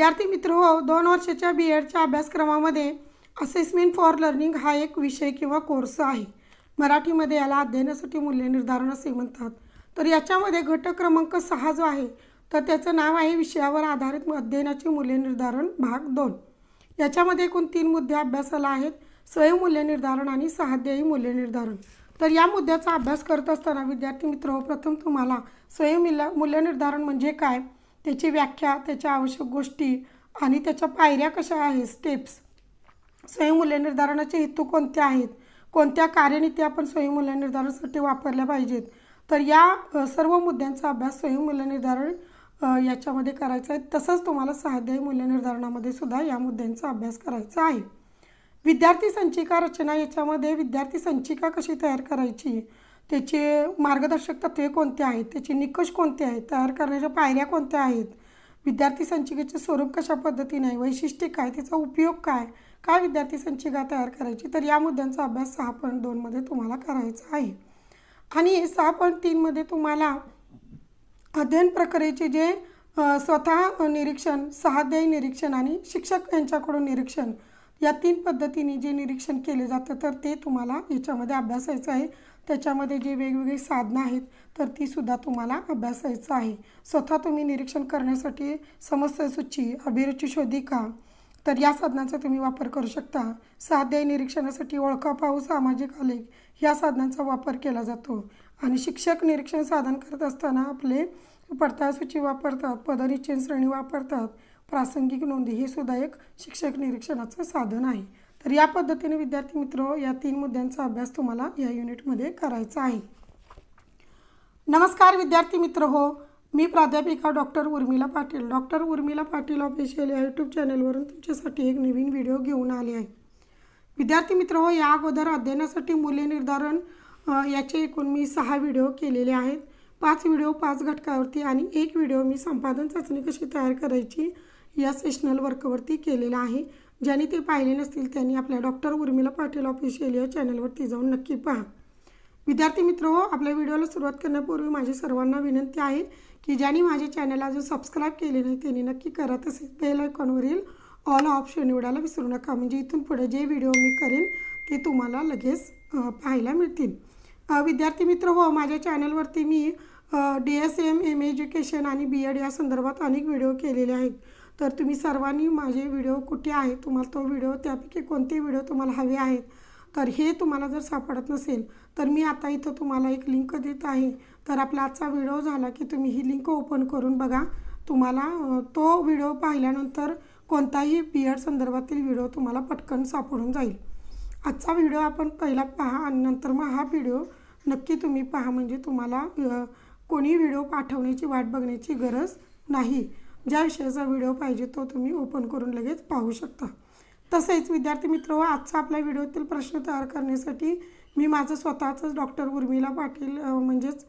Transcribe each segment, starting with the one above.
विद्यार्थी मित्र हो दोन वर्षाच्या बी एडच्या अभ्यासक्रमामध्ये असेसमेंट फॉर लर्निंग हा एक विषय किंवा कोर्स आहे मराठीमध्ये याला अध्ययनासाठी मूल्यनिर्धारण असे म्हणतात तर याच्यामध्ये घटक क्रमांक सहा जो आहे तर त्याचं नाव आहे विषयावर आधारित अध्ययनाचे मूल्यनिर्धारण भाग दोन याच्यामध्ये एकूण तीन मुद्दे अभ्यासाला आहेत स्वयंमूल्य निर्धारण आणि सहाध्यायी मूल्यनिर्धारण तर या मुद्द्याचा अभ्यास करत असताना विद्यार्थी मित्र हो, प्रथम तुम्हाला स्वयंमूल्य मूल्यनिर्धारण म्हणजे काय त्याची व्याख्या त्याच्या आवश्यक गोष्टी आणि त्याच्या पायऱ्या कशा आहेत स्टेप्स स्वयंमूल्य निर्धारणाचे हेतू कोणते आहेत कोणत्या कार्यनीती आपण स्वयंमूल्य निर्धारणासाठी वापरल्या पाहिजेत तर या सर्व मुद्द्यांचा अभ्यास स्वयंमूल्य निर्धारण याच्यामध्ये करायचा आहे तसंच तुम्हाला सहाध्यायी मूल्यनिर्धारणामध्ये सुद्धा या मुद्द्यांचा अभ्यास करायचा आहे विद्यार्थी संचिका रचना याच्यामध्ये विद्यार्थी संचिका कशी तयार करायची त्याचे मार्गदर्शक तत्त्वे कोणते आहेत त्याचे निकष कोणते आहेत तयार करण्याच्या पायऱ्या कोणत्या आहेत विद्यार्थी संचिकेचे स्वरूप कशा पद्धतीने आहे वैशिष्ट्य काय त्याचा उपयोग काय काय विद्यार्थी संचिका तयार करायची तर या मुद्द्यांचा अभ्यास सहा पॉईंट दोनमध्ये तुम्हाला करायचा आहे आणि सहा पॉईंट तीनमध्ये तुम्हाला अध्ययन प्रक्रियेचे जे स्वतः निरीक्षण सहाध्यायी निरीक्षण आणि शिक्षक यांच्याकडून निरीक्षण या तीन पद्धतीने जे निरीक्षण केले जातं तर ते तुम्हाला याच्यामध्ये अभ्यासायचं आहे त्याच्यामध्ये जे वेगवेगळी साधनं आहेत तर तीसुद्धा तुम्हाला अभ्यासायचं आहे स्वतः तुम्ही निरीक्षण करण्यासाठी समस्यासूची अभिरुची शोधिका तर या साधनांचा तुम्ही वापर करू शकता साध्य निरीक्षणासाठी ओळखा पाहू सामाजिक आलेख या साधनांचा वापर केला जातो आणि शिक्षक निरीक्षण साधन करत असताना आपले पडताळसूची वापरतात पदनिश्चय श्रेणी वापरतात प्रासंगिक नोंदी हे सुद्धा एक शिक्षक निरीक्षणाचं साधन आहे तर या पद्धतीने विद्यार्थी मित्र या तीन मुद्द्यांचा अभ्यास तुम्हाला या युनिटमध्ये करायचा आहे नमस्कार विद्यार्थी मित्र हो मी प्राध्यापिका doctor Urmila Patil doctor Urmila Patil official या यूट्यूब चॅनलवरून तुमच्यासाठी एक नवीन व्हिडिओ घेऊन आले आहे विद्यार्थी मित्र हो या अगोदर अध्ययनासाठी मूल्य निर्धारण याचे एकूण मी सहा व्हिडिओ केलेले आहेत पाच व्हिडिओ पाच घटकावरती आणि एक व्हिडिओ मी संपादन चाचणी कशी तयार करायची या सेशनल वर्कवरती केलेला आहे ज्यांनी ते पाहिले नसतील त्यांनी आपल्या डॉक्टर उर्मिला पाटील ऑफिशियल या चॅनलवरती जाऊन नक्की पहा विद्यार्थी मित्र हो आपल्या व्हिडिओला सुरुवात करण्यापूर्वी माझी सर्वांना विनंती आहे की ज्यांनी माझे चॅनलला अजून सबस्क्राईब केले नाही त्यांनी नक्की करा तसेच बेल आयकॉनवरील ऑल ऑप्शन निवडायला विसरू नका म्हणजे इथून पुढे जे व्हिडिओ मी करेन ते तुम्हाला लगेच पाहायला मिळतील विद्यार्थी मित्र हो माझ्या चॅनलवरती मी D S M M education आणि बी एड या संदर्भात अनेक व्हिडिओ केलेले आहेत तर तुम्ही सर्वांनी माझे व्हिडिओ कुठे आहे तुम्हाला तो व्हिडिओ त्यापैकी कोणते व्हिडिओ तुम्हाला हवे आहेत तर हे तुम्हाला जर सापडत नसेल तर मी आता इथं तुम्हाला एक लिंक देत आहे तर आपला आजचा व्हिडिओ झाला की तुम्ही ही लिंक ओपन करून बघा तुम्हाला तो व्हिडिओ पाहिल्यानंतर कोणताही एड संदर्भातील व्हिडिओ तुम्हाला पटकन सापडून जाईल आजचा व्हिडिओ आपण पहिला पहा आणि नंतर मग हा व्हिडिओ नक्की तुम्ही पहा म्हणजे तुम्हाला कोणी व्हिडिओ पाठवण्याची वाट बघण्याची गरज नाही ज्या विषयाचा व्हिडिओ पाहिजे तो तुम्ही ओपन करून लगेच पाहू शकता तसेच विद्यार्थी मित्र हो, आजचा आपल्या व्हिडिओतील प्रश्न तयार करण्यासाठी मी माझं स्वतःचंच डॉक्टर उर्मिला पाटील म्हणजेच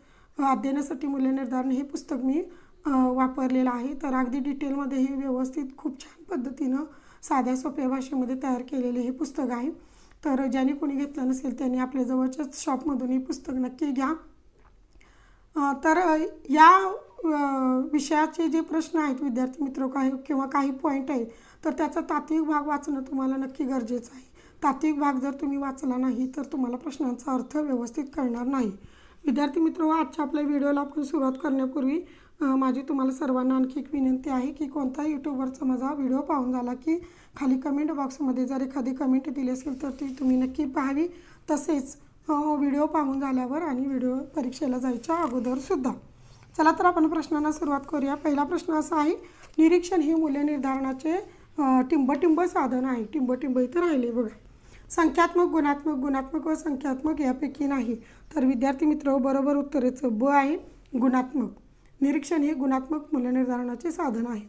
अध्ययनासाठी मूल्यनिर्धारण हे पुस्तक मी वापरलेलं आहे तर अगदी डिटेलमध्ये हे व्यवस्थित खूप छान पद्धतीनं साध्या सोप्या भाषेमध्ये तयार केलेले हे पुस्तक आहे तर ज्याने कोणी घेतलं नसेल त्यांनी आपल्या जवळच्याच शॉपमधून हे पुस्तक नक्की घ्या तर या विषयाचे जे प्रश्न आहेत विद्यार्थी मित्र काही किंवा काही पॉईंट आहेत तर त्याचा तात्विक भाग वाचणं तुम्हाला नक्की गरजेचं आहे तात्विक भाग जर तुम्ही वाचला नाही तर तुम्हाला प्रश्नांचा अर्थ व्यवस्थित करणार नाही विद्यार्थी मित्र आजच्या आपल्या व्हिडिओला आपण सुरुवात करण्यापूर्वी माझी तुम्हाला सर्वांना आणखी एक विनंती आहे की कोणताही यूट्यूबवरचा माझा व्हिडिओ पाहून झाला की खाली कमेंट बॉक्समध्ये जर एखादी कमेंट दिली असेल तर ती तुम्ही नक्की पाहावी तसेच व्हिडिओ पाहून झाल्यावर आणि व्हिडिओ परीक्षेला जायच्या अगोदरसुद्धा चला तर आपण प्रश्नांना सुरुवात करूया पहिला प्रश्न असा आहे निरीक्षण हे मूल्य निर्धारणाचे टिंबटिंब साधन आहे टिंबटिंब इथं राहिले बघा संख्यात्मक गुणात्मक गुणात्मक व संख्यात्मक यापैकी नाही तर विद्यार्थी मित्र बरोबर उत्तरेचं ब आहे गुणात्मक निरीक्षण हे गुणात्मक मूल्यनिर्धारणाचे साधन आहे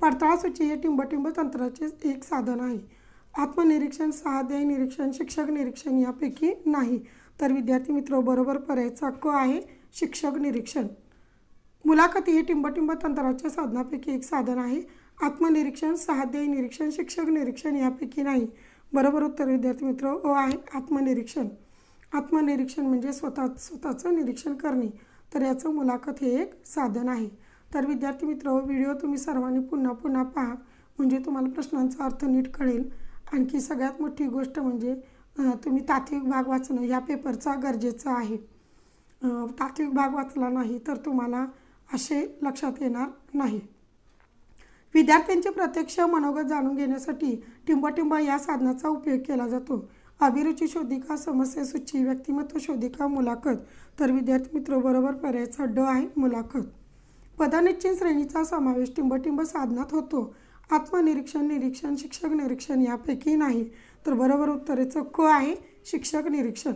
पडताळा सूची हे टिंबटिंब तंत्राचे एक साधन आहे आत्मनिरीक्षण साध्य निरीक्षण शिक्षक निरीक्षण यापैकी नाही तर विद्यार्थी मित्र बरोबर पर्यायचा क आहे शिक्षक निरीक्षण मुलाखती हे टिंबटिंब तंत्राच्या साधनापैकी एक साधन आहे आत्मनिरीक्षण साध्याय निरीक्षण शिक्षक निरीक्षण यापैकी नाही बरोबर उत्तर विद्यार्थी मित्र ओ आहे आत्मनिरीक्षण आत्मनिरीक्षण म्हणजे स्वतः स्वतःचं निरीक्षण करणे तर याचं मुलाखत हे एक साधन आहे तर विद्यार्थी मित्र व्हिडिओ तुम्ही सर्वांनी पुन्हा पुन्हा पहा म्हणजे तुम्हाला प्रश्नांचा अर्थ नीट कळेल आणखी सगळ्यात मोठी गोष्ट म्हणजे तुम्ही तात्विक भाग वाचणं या पेपरचा गरजेचं आहे तात्विक भाग वाचला नाही तर तुम्हाला असे लक्षात येणार नाही विद्यार्थ्यांचे प्रत्यक्ष मनोगत जाणून घेण्यासाठी टिंबा या साधनाचा उपयोग केला जातो अभिरुची शोधिका समस्यासूची व्यक्तिमत्व शोधिका मुलाखत तर विद्यार्थी मित्र बरोबर पर्यायचा ड आहे मुलाखत पदानिश्चित श्रेणीचा समावेश टिंबटिंब साधनात होतो आत्मनिरीक्षण निरीक्षण शिक्षक निरीक्षण यापैकी नाही तर बरोबर उत्तरेचं क आहे शिक्षक निरीक्षण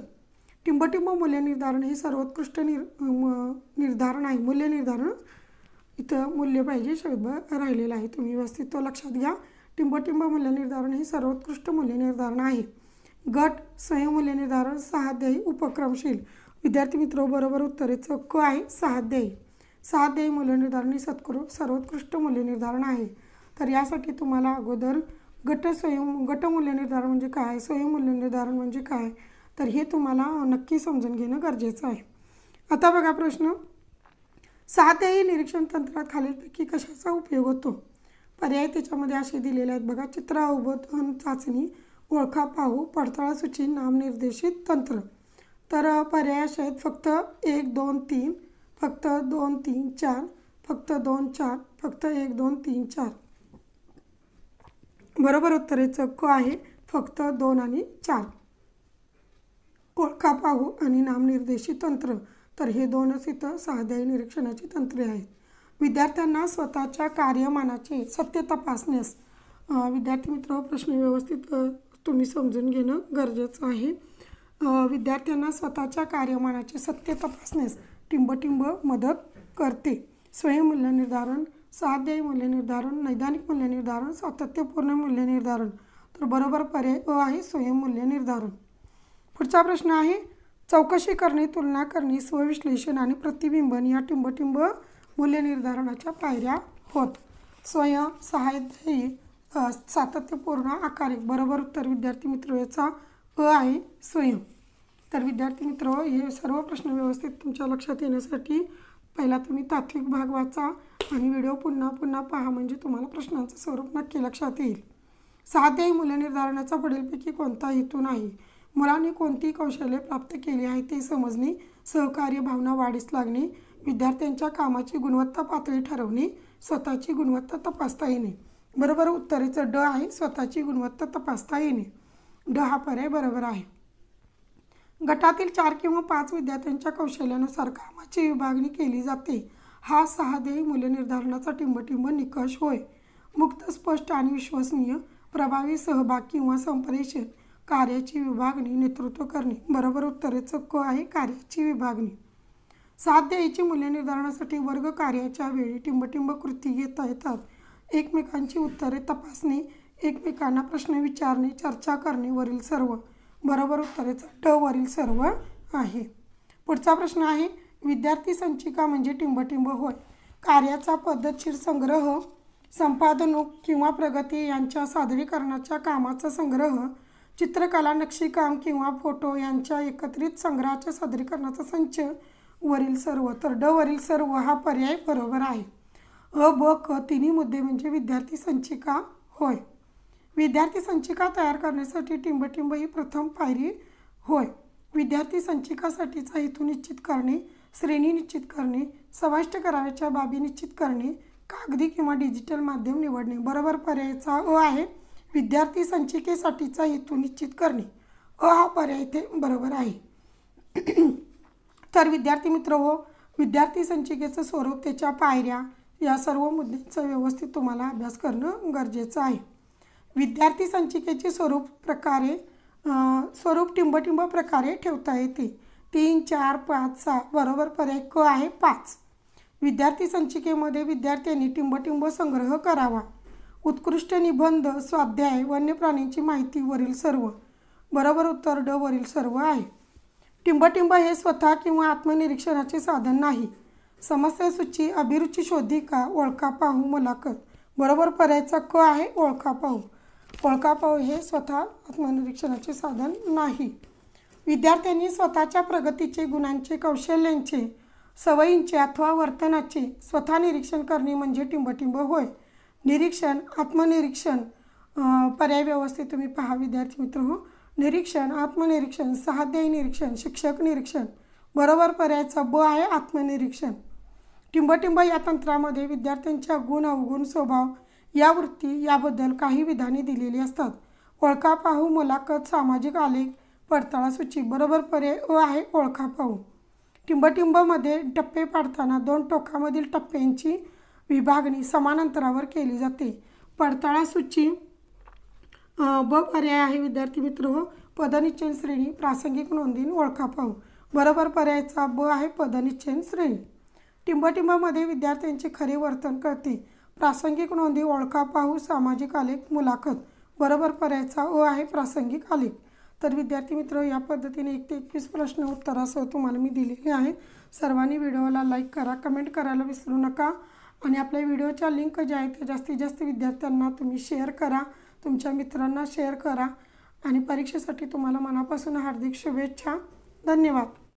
टिंबटिंब मूल्यनिर्धारण हे सर्वोत्कृष्ट निर निर्धारण आहे मूल्यनिर्धारण इथं मूल्य पाहिजे शब्द राहिलेला आहे तुम्ही व्यवस्थित तो लक्षात घ्या टिंबटिंब मूल्यनिर्धारण हे सर्वोत्कृष्ट मूल्यनिर्धारण आहे गट स्वयंमूल्यनिर्धारण सहाध्यायी उपक्रमशील विद्यार्थी मित्र बरोबर उत्तरे चक्क आहे सहाध्यायी सहाध्यायी मूल्यनिर्धारण हे सत्कृ सर्वोत्कृष्ट मूल्यनिर्धारण आहे तर यासाठी तुम्हाला अगोदर गट स्वयं गट निर्धारण म्हणजे काय स्वयंमूल्यनिर्धारण म्हणजे काय तर हे तुम्हाला नक्की समजून घेणं गरजेचं आहे आता बघा प्रश्न सातही निरीक्षण तंत्रात खालीलपैकी कशाचा उपयोग होतो पर्याय त्याच्यामध्ये असे दिलेले आहेत बघा चित्र अवबोधन चाचणी ओळखा पाहू पडताळा सूची नामनिर्देशित तंत्र तर पर्याय असे आहेत फक्त एक दोन तीन फक्त दोन तीन चार फक्त दोन चार फक्त एक दोन तीन चार बरोबर उत्तरेचं क आहे फक्त दोन आणि चार ओळखा पाहू आणि नामनिर्देशित तंत्र तर हे दोनच इथं साध्यायी निरीक्षणाची तंत्रे आहेत विद्यार्थ्यांना स्वतःच्या कार्यमानाचे सत्य तपासण्यास विद्यार्थी मित्र प्रश्न व्यवस्थित तुम्ही समजून घेणं गरजेचं आहे विद्यार्थ्यांना स्वतःच्या कार्यमानाचे सत्य तपासण्यास टिंबटिंब मदत करते मूल्यनिर्धारण साध्यायी मूल्यनिर्धारण नैदानिक मूल्यनिर्धारण सातत्यपूर्ण मूल्यनिर्धारण तर बरोबर पर्याय अ आहे स्वयंमूल्य निर्धारण पुढचा प्रश्न आहे चौकशी करणे तुलना करणे स्वविश्लेषण आणि प्रतिबिंबन या टिंबटिंब मूल्यनिर्धारणाच्या पायऱ्या होत स्वयं हे सातत्यपूर्ण आकारे बरोबर उत्तर विद्यार्थी मित्र याचा अ आहे स्वयं तर विद्यार्थी मित्र हे सर्व प्रश्न व्यवस्थित तुमच्या लक्षात येण्यासाठी पहिला तुम्ही तात्विक भाग वाचा आणि व्हिडिओ पुन्हा पुन्हा पहा म्हणजे तुम्हाला प्रश्नांचं स्वरूप नक्की लक्षात येईल मूल्य मूल्यनिर्धारणाचा पुढीलपैकी कोणता हेतू नाही मुलांनी कोणती कौशल्ये प्राप्त केली आहे ते समजणे सहकार्य भावना वाढीस लागणे विद्यार्थ्यांच्या कामाची गुणवत्ता पातळी ठरवणे स्वतःची गुणवत्ता तपासता येणे बरोबर उत्तरेचं ड आहे स्वतःची गुणवत्ता तपासता येणे ड हा पर्याय बरोबर आहे गटातील चार किंवा पाच विद्यार्थ्यांच्या कौशल्यानुसार कामाची विभागणी केली जाते हा देय मूल्यनिर्धारणाचा टिंबटिंब निकष होय मुक्त स्पष्ट आणि विश्वसनीय प्रभावी सहभाग किंवा संप्रेषण कार्याची विभागणी नेतृत्व करणे बरोबर उत्तरे चक्क आहे कार्याची विभागणी साथ द्यायची मूल्य निर्धारणासाठी वर्ग कार्याच्या वेळी टिंबटिंब कृती घेता येतात एकमेकांची उत्तरे तपासणे एकमेकांना प्रश्न विचारणे चर्चा करणे वरील सर्व बरोबर उत्तरेचा ट वरील सर्व आहे पुढचा प्रश्न आहे विद्यार्थी संचिका म्हणजे टिंबटिंब होय कार्याचा पद्धतशीर संग्रह संपादनूक किंवा प्रगती यांच्या सादरीकरणाच्या कामाचा संग्रह चित्रकला नक्षीकाम किंवा फोटो यांच्या एकत्रित संग्रहाच्या सादरीकरणाचा संच वरील सर्व तर ड वरील सर्व हा पर्याय बरोबर आहे अ ब क तिन्ही मुद्दे म्हणजे विद्यार्थी संचिका होय विद्यार्थी संचिका तयार करण्यासाठी टिंबटिंब ही प्रथम पायरी होय विद्यार्थी संचिकासाठीचा हेतू निश्चित करणे श्रेणी निश्चित करणे समाविष्ट कराव्याच्या बाबी निश्चित करणे कागदी किंवा डिजिटल माध्यम निवडणे बरोबर पर्यायचा अ आहे विद्यार्थी संचिकेसाठीचा हेतू निश्चित करणे अ हा पर्याय इथे बरोबर आहे तर विद्यार्थी मित्र हो विद्यार्थी संचिकेचं स्वरूप त्याच्या पायऱ्या या सर्व मुद्द्यांचा व्यवस्थित तुम्हाला अभ्यास करणं गरजेचं आहे विद्यार्थी संचिकेचे स्वरूप प्रकारे स्वरूप टिंबटिंब प्रकारे ठेवता येते तीन चार पाच सहा बरोबर पर्याय क आहे पाच विद्यार्थी संचिकेमध्ये विद्यार्थ्यांनी टिंबटिंब संग्रह करावा उत्कृष्ट निबंध स्वाध्याय प्राण्यांची माहिती वरील सर्व बरोबर उत्तर ड वरील सर्व आहे टिंबटिंब हे स्वतः किंवा आत्मनिरीक्षणाचे साधन नाही समस्यासूची अभिरुची शोधी का ओळखा पाहू कर बरोबर पर्यायचा क आहे ओळखा पाहू ओळखा पाहू हे स्वतः आत्मनिरीक्षणाचे साधन नाही विद्यार्थ्यांनी स्वतःच्या प्रगतीचे गुणांचे कौशल्यांचे सवयींचे अथवा वर्तनाचे स्वतः निरीक्षण करणे म्हणजे टिंबटिंब होय निरीक्षण आत्मनिरीक्षण पर्याय व्यवस्थित तुम्ही पहा विद्यार्थी मित्र हो निरीक्षण आत्मनिरीक्षण सहाध्यायी निरीक्षण शिक्षक निरीक्षण बरोबर पर्यायचा ब आहे आत्मनिरीक्षण टिंबटिंब या तंत्रामध्ये विद्यार्थ्यांच्या गुण अवगुण स्वभाव या वृत्ती याबद्दल काही विधाने दिलेली असतात ओळखा पाहू मुलाखत सामाजिक आलेख पडताळा सूची बरोबर पर्याय अ आहे ओळखा पाहू टिंबटिंबमध्ये टप्पे पाडताना दोन टोकामधील टप्प्यांची विभागणी समान अंतरावर केली जाते पडताळा सूची ब पर्याय आहे विद्यार्थी मित्र पदनिश्चयन श्रेणी प्रासंगिक नोंदीन ओळखा पाहू बरोबर पर्यायचा ब आहे पदनिश्चयन श्रेणी टिंबटिंबामध्ये विद्यार्थ्यांचे खरे वर्तन करते प्रासंगिक नोंदी ओळखा पाहू सामाजिक आलेख मुलाखत बरोबर पर्यायचा अ आहे प्रासंगिक आलेख तर विद्यार्थी मित्र या पद्धतीने एक ते एकवीस प्रश्न उत्तरासह तुम्हाला मी दिलेले आहेत सर्वांनी व्हिडिओला लाईक करा कमेंट करायला विसरू नका आणि आपल्या व्हिडिओच्या लिंक ज्या आहेत त्या जास्तीत जास्त विद्यार्थ्यांना तुम्ही शेअर करा तुमच्या मित्रांना शेअर करा आणि परीक्षेसाठी तुम्हाला मनापासून हार्दिक शुभेच्छा धन्यवाद